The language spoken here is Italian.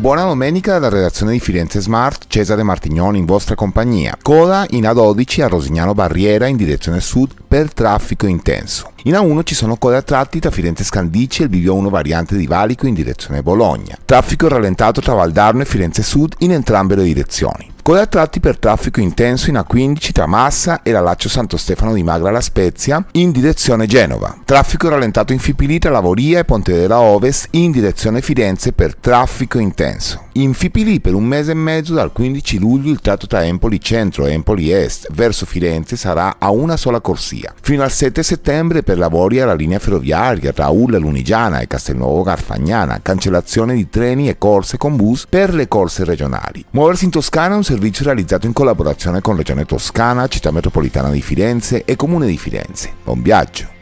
Buona domenica dalla redazione di Firenze Smart, Cesare Martignoni in vostra compagnia. Coda in A12 a Rosignano Barriera in direzione sud per traffico intenso. In A1 ci sono code a tratti tra Firenze Scandice e il bivio 1 variante di Valico in direzione Bologna. Traffico rallentato tra Valdarno e Firenze Sud in entrambe le direzioni ancora tratti per traffico intenso in A15 tra Massa e la Laccio Santo Stefano di Magra La Spezia in direzione Genova. Traffico rallentato in Fipili Lavoria e Pontedera Ovest in direzione Firenze per traffico intenso infipilì per un mese e mezzo dal 15 luglio il tratto tra Empoli Centro e Empoli Est verso Firenze sarà a una sola corsia. Fino al 7 settembre per lavori alla linea ferroviaria tra Ulla Lunigiana e Castelnuovo Garfagnana, cancellazione di treni e corse con bus per le corse regionali. Muoversi in Toscana è un servizio realizzato in collaborazione con Regione Toscana, Città Metropolitana di Firenze e Comune di Firenze. Buon viaggio!